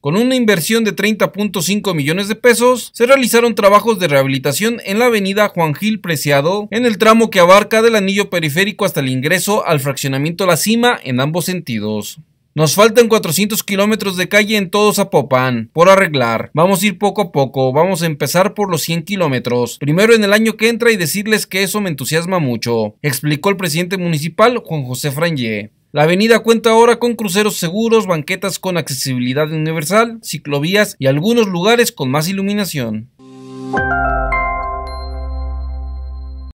Con una inversión de 30.5 millones de pesos, se realizaron trabajos de rehabilitación en la avenida Juan Gil Preciado, en el tramo que abarca del anillo periférico hasta el ingreso al fraccionamiento La Cima en ambos sentidos. Nos faltan 400 kilómetros de calle en todo Zapopan por arreglar. Vamos a ir poco a poco, vamos a empezar por los 100 kilómetros. Primero en el año que entra y decirles que eso me entusiasma mucho, explicó el presidente municipal Juan José Frangé. La avenida cuenta ahora con cruceros seguros, banquetas con accesibilidad universal, ciclovías y algunos lugares con más iluminación.